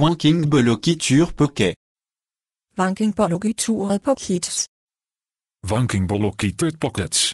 Wankingbologitur på K. Wankingbologitur på Kids. Wankingbologitur på Pockets.